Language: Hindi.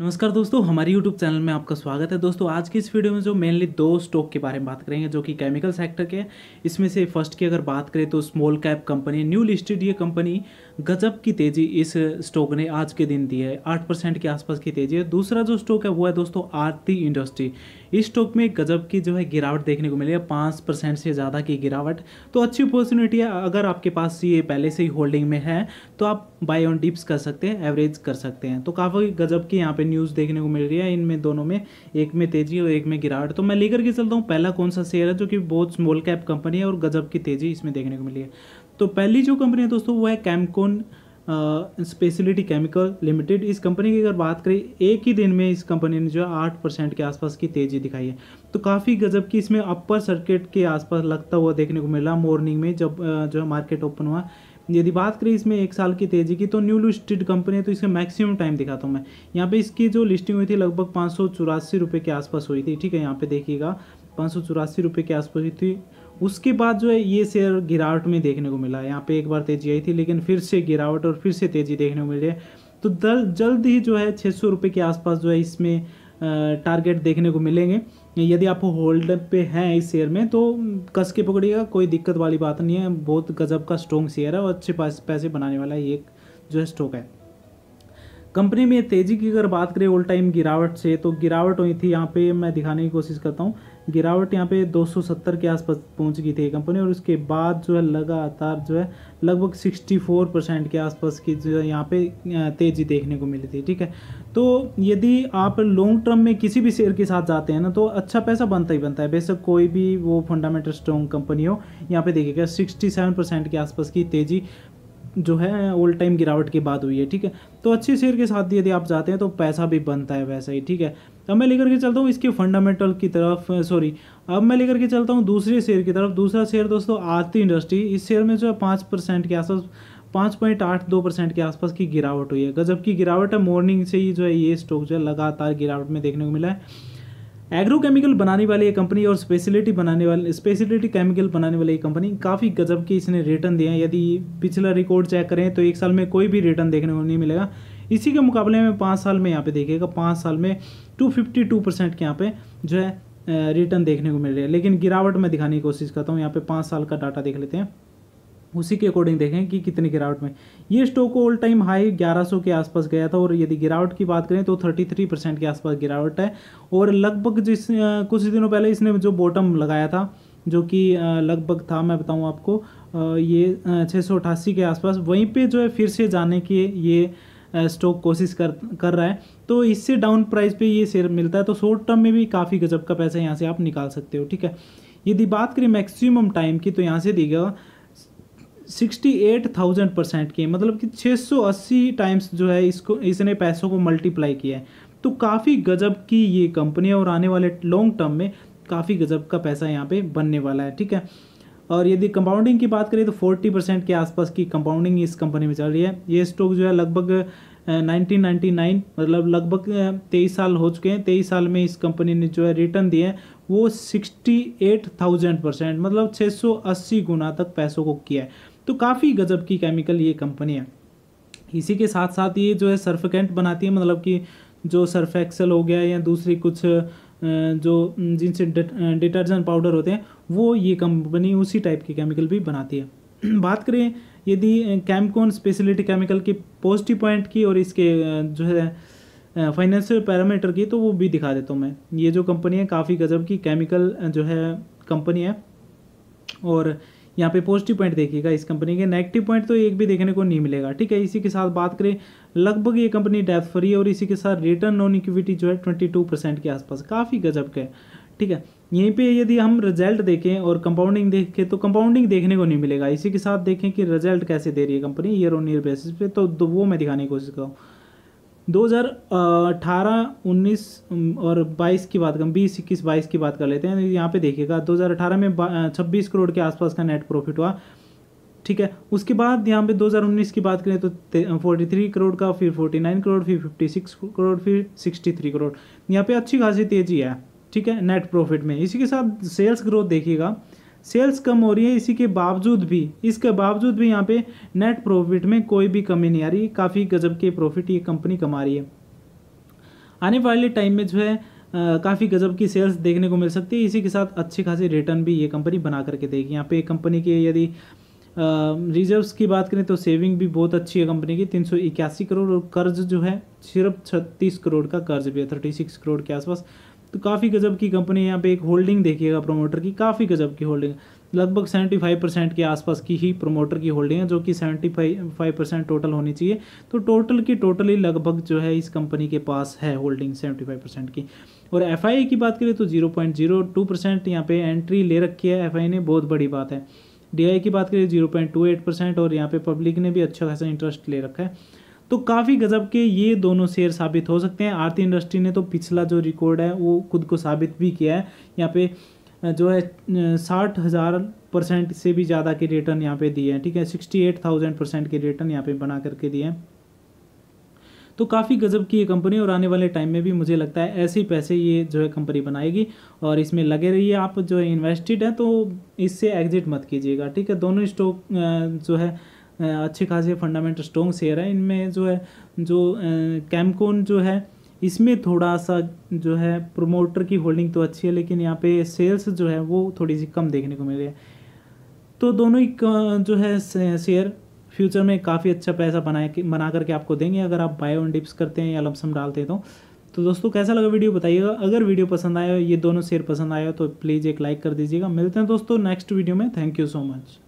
नमस्कार दोस्तों हमारे YouTube चैनल में आपका स्वागत है दोस्तों आज की इस वीडियो में जो मेनली दो स्टॉक के बारे में बात करेंगे जो कि केमिकल सेक्टर के इसमें से फर्स्ट की अगर बात करें तो small cap company new listed ये कंपनी गजब की तेज़ी इस स्टॉक ने आज के दिन दी है आठ परसेंट के आसपास की तेज़ी है दूसरा जो स्टॉक है वो है दोस्तों आरती इंडस्ट्री इस स्टॉक में गजब की जो है गिरावट देखने को मिली है पाँच परसेंट से ज़्यादा की गिरावट तो अच्छी अपॉर्चुनिटी है अगर आपके पास ये पहले से ही होल्डिंग में है तो आप बाई ऑन डिप्स कर सकते हैं एवरेज कर सकते हैं तो काफ़ी गजब की यहाँ पर न्यूज़ देखने को मिल रही है इनमें दोनों में एक में तेज़ी और एक में गिरावट तो मैं लेकर के चलता हूँ पहला कौन सा शेयर है जो कि बहुत स्मॉल कैप कंपनी है और गजब की तेज़ी इसमें देखने को मिली है तो पहली जो कंपनी है दोस्तों वो है कैमकोन स्पेशलिटी केमिकल लिमिटेड इस कंपनी की अगर बात करें एक ही दिन में इस कंपनी ने जो है आठ परसेंट के आसपास की तेज़ी दिखाई है तो काफ़ी गजब की इसमें अपर सर्किट के आसपास लगता हुआ देखने को मिला मॉर्निंग में जब जो है मार्केट ओपन हुआ यदि बात करें इसमें एक साल की तेज़ी की तो न्यू लिस्टेड कंपनी है तो इसका मैक्सिमम टाइम दिखाता हूँ मैं यहाँ पे इसकी जो लिस्टिंग हुई थी लगभग पाँच सौ चौरासी रुपये के आसपास हुई थी ठीक है यहाँ पे देखिएगा पाँच सौ चौरासी रुपये के आसपास हुई थी उसके बाद जो है ये शेयर गिरावट में देखने को मिला यहाँ पे एक बार तेज़ी आई थी लेकिन फिर से गिरावट और फिर से तेज़ी देखने को मिल रही है तो जल्द ही जो है छः सौ रुपये के आसपास जो है इसमें टारगेट देखने को मिलेंगे यदि आप होल्ड पे हैं इस शेयर में तो कस के पकड़िएगा कोई दिक्कत वाली बात नहीं है बहुत गजब का स्ट्रॉन्ग शेयर है और अच्छे पैसे बनाने वाला ये जो है स्टॉक है कंपनी में तेज़ी की अगर बात करें ऑल टाइम गिरावट से तो गिरावट हुई थी यहाँ पे मैं दिखाने की कोशिश करता हूँ गिरावट यहाँ पे 270 के आसपास पहुँच गई थी कंपनी और उसके बाद जो है लगातार जो है लगभग 64 परसेंट के आसपास की जो है यहाँ पे तेज़ी देखने को मिली थी ठीक है तो यदि आप लॉन्ग टर्म में किसी भी शेयर के साथ जाते हैं ना तो अच्छा पैसा बनता ही बनता है बेशक कोई भी वो फंडामेंटल स्ट्रॉन्ग कंपनी हो यहाँ पे देखिएगा सिक्सटी परसेंट के आसपास की तेज़ी जो है ऑल टाइम गिरावट की बात हुई है ठीक है तो अच्छे शेयर के साथ यदि आप जाते हैं तो पैसा भी बनता है वैसा ही ठीक है अब मैं लेकर के चलता हूँ इसके फंडामेंटल की तरफ सॉरी अब मैं लेकर के चलता हूँ दूसरे शेयर की तरफ दूसरा शेयर दोस्तों आरती इंडस्ट्री इस शेयर में जो है पाँच परसेंट के आसपास पाँच पॉइंट आठ दो परसेंट के आसपास की गिरावट हुई है गजब की गिरावट है मॉर्निंग से ही जो है ये स्टॉक जो है लगातार गिरावट में देखने को मिला है एग्रोकेमिकल बनाने वाली ये कंपनी और स्पेशलिटी बनाने वाली स्पेशलिटी केमिकल बनाने वाली एक कंपनी काफ़ी गजब के इसने रिटर्न दिए हैं यदि पिछला रिकॉर्ड चेक करें तो एक साल में कोई भी रिटर्न देखने को नहीं मिलेगा इसी के मुकाबले में पाँच साल में यहाँ पे देखिएगा पाँच साल में टू फिफ्टी टू परसेंट के यहाँ पे जो है रिटर्न देखने को मिल रही है लेकिन गिरावट में दिखाने की कोशिश करता हूँ यहाँ पे पाँच साल का डाटा देख लेते हैं उसी के अकॉर्डिंग देखें कि कितने गिरावट में ये स्टॉक ऑल टाइम हाई 1100 के आसपास गया था और यदि गिरावट की बात करें तो 33 परसेंट के आसपास गिरावट है और लगभग जिस कुछ दिनों पहले इसने जो बॉटम लगाया था जो कि लगभग था मैं बताऊं आपको ये छः के आसपास वहीं पे जो है फिर से जाने की ये स्टॉक कोशिश कर कर रहा है तो इससे डाउन प्राइस पे ये शेयर मिलता है तो शॉर्ट टर्म में भी काफ़ी गजब का पैसा यहाँ से आप निकाल सकते हो ठीक है यदि बात करें मैक्सिमम टाइम की तो यहाँ से देगा 68,000 परसेंट की मतलब कि 680 टाइम्स जो है इसको इसने पैसों को मल्टीप्लाई किया है तो काफ़ी गजब की ये कंपनी है और आने वाले लॉन्ग टर्म में काफ़ी गजब का पैसा यहाँ पे बनने वाला है ठीक है और यदि कंपाउंडिंग की बात करें तो 40 परसेंट के आसपास की कंपाउंडिंग इस कंपनी में चल रही है ये स्टॉक जो है लगभग 1999 मतलब लगभग तेईस साल हो चुके हैं तेईस साल में इस कंपनी ने जो है रिटर्न दिया है वो 68,000 परसेंट मतलब 680 गुना तक पैसों को किया है तो काफ़ी गजब की केमिकल ये कंपनी है इसी के साथ साथ ये जो है सर्फकेंट बनाती है मतलब कि जो सर्फ एक्सल हो गया या दूसरी कुछ जो जिनसे डिटर्जेंट पाउडर होते हैं वो ये कंपनी उसी टाइप की केमिकल भी बनाती है बात करें यदि कैमकोन स्पेशलिटी केमिकल की पॉजिटिव पॉइंट की और इसके जो है फाइनेंशियल पैरामीटर की तो वो भी दिखा देता हूँ मैं ये जो कंपनी है काफ़ी गजब की केमिकल जो है कंपनी है और यहाँ पे पॉजिटिव पॉइंट देखिएगा इस कंपनी के नेगेटिव पॉइंट तो एक भी देखने को नहीं मिलेगा ठीक है इसी के साथ बात करें लगभग ये कंपनी डेथ फ्री है और इसी के साथ रिटर्न नॉन इक्विटी जो है ट्वेंटी टू परसेंट के आसपास काफ़ी गजब का है ठीक है यहीं पे यदि हम रिजल्ट देखें और कंपाउंडिंग देखें तो कंपाउंडिंग देखने को नहीं मिलेगा इसी के साथ देखें कि रिजल्ट कैसे दे रही है company year on year basis पे तो, तो वो मैं दिखाने की कोशिश करूँ दो हज़ार अठारह उन्नीस और बाईस की बात कर बीस इक्कीस बाईस की बात कर लेते हैं यहाँ पे देखिएगा दो हज़ार अठारह में छब्बीस करोड़ के आसपास का नेट प्रॉफिट हुआ ठीक है उसके बाद यहाँ पे दो हज़ार उन्नीस की बात करें तो फोर्टी थ्री करोड़ का फिर फोर्टी नाइन करोड़ फिर फिफ्टी सिक्स करोड़ फिर सिक्सटी थ्री करोड़ यहाँ पे अच्छी खासी तेज़ी है ठीक है नेट प्रॉफिट में इसी के साथ सेल्स ग्रोथ देखिएगा सेल्स कम हो रही है इसी के बावजूद भी इसके बावजूद भी यहाँ पे नेट प्रॉफिट में कोई भी कमी नहीं आ रही काफ़ी गजब के प्रॉफिट ये कंपनी कमा रही है आने वाले टाइम में जो है काफ़ी गजब की सेल्स देखने को मिल सकती है इसी के साथ अच्छे खासे रिटर्न भी ये कंपनी बना करके देगी यहाँ पे कंपनी के यदि रिजर्व्स की बात करें तो सेविंग भी बहुत अच्छी है कंपनी की तीन करोड़ और कर्ज जो है सिर्फ छत्तीस करोड़ का कर्ज भी है थर्टी करोड़ के आसपास तो काफ़ी गजब की कंपनी है यहाँ पे एक होल्डिंग देखिएगा प्रोमोटर की काफ़ी गजब की होल्डिंग लगभग 75 परसेंट के आसपास की ही प्रोमोटर की होल्डिंग है जो कि 75 परसेंट टोटल होनी चाहिए तो टोटल की टोटली लगभग जो है इस कंपनी के पास है होल्डिंग 75 परसेंट की और एफ की बात करें तो 0.02 परसेंट यहाँ पे एंट्री ले रखी है एफ ने बहुत बड़ी बात है डी की बात करें zero point two eight percent और यहाँ पे पब्लिक ने भी अच्छा खासा इंटरेस्ट ले रखा है तो काफ़ी गजब के ये दोनों शेयर साबित हो सकते हैं आरती इंडस्ट्री ने तो पिछला जो रिकॉर्ड है वो खुद को साबित भी किया है यहाँ पे जो है साठ हज़ार परसेंट से भी ज़्यादा के रिटर्न यहाँ पे दिए हैं ठीक है सिक्सटी एट थाउजेंड परसेंट के रिटर्न यहाँ पे बना करके दिए हैं तो काफ़ी गजब की ये कंपनी और आने वाले टाइम में भी मुझे लगता है ऐसे ही पैसे ये जो है कंपनी बनाएगी और इसमें लगे रहिए आप जो है इन्वेस्टेड हैं तो इससे एग्जिट मत कीजिएगा ठीक है दोनों स्टॉक जो है अच्छे खासे फंडामेंटल स्ट्रॉन्ग शेयर है इनमें जो है जो कैमकोन जो है इसमें थोड़ा सा जो है प्रोमोटर की होल्डिंग तो अच्छी है लेकिन यहाँ पे सेल्स जो है वो थोड़ी सी कम देखने को मिली है तो दोनों ही जो है शेयर फ्यूचर में काफ़ी अच्छा पैसा बना बना करके आपको देंगे अगर आप बाय ऑन डिप्स करते हैं या लमसम डालते हैं तो तो दोस्तों कैसा लगा वीडियो बताइएगा अगर वीडियो पसंद आया हो ये दोनों शेयर पसंद आया हो तो प्लीज़ एक लाइक कर दीजिएगा मिलते हैं दोस्तों नेक्स्ट वीडियो में थैंक यू सो मच